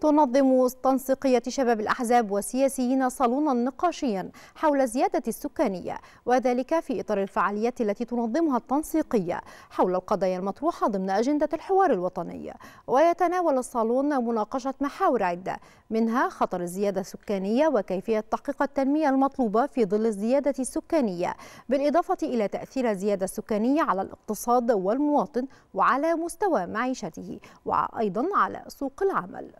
تنظم تنسيقية شباب الأحزاب والسياسيين صالونا نقاشيا حول الزيادة السكانية وذلك في إطار الفعاليات التي تنظمها التنسيقية حول القضايا المطروحة ضمن أجندة الحوار الوطني ويتناول الصالون مناقشة محاور عدة منها خطر الزيادة السكانية وكيفية تحقيق التنمية المطلوبة في ظل الزيادة السكانية بالإضافة إلى تأثير الزيادة السكانية على الاقتصاد والمواطن وعلى مستوى معيشته وأيضا على سوق العمل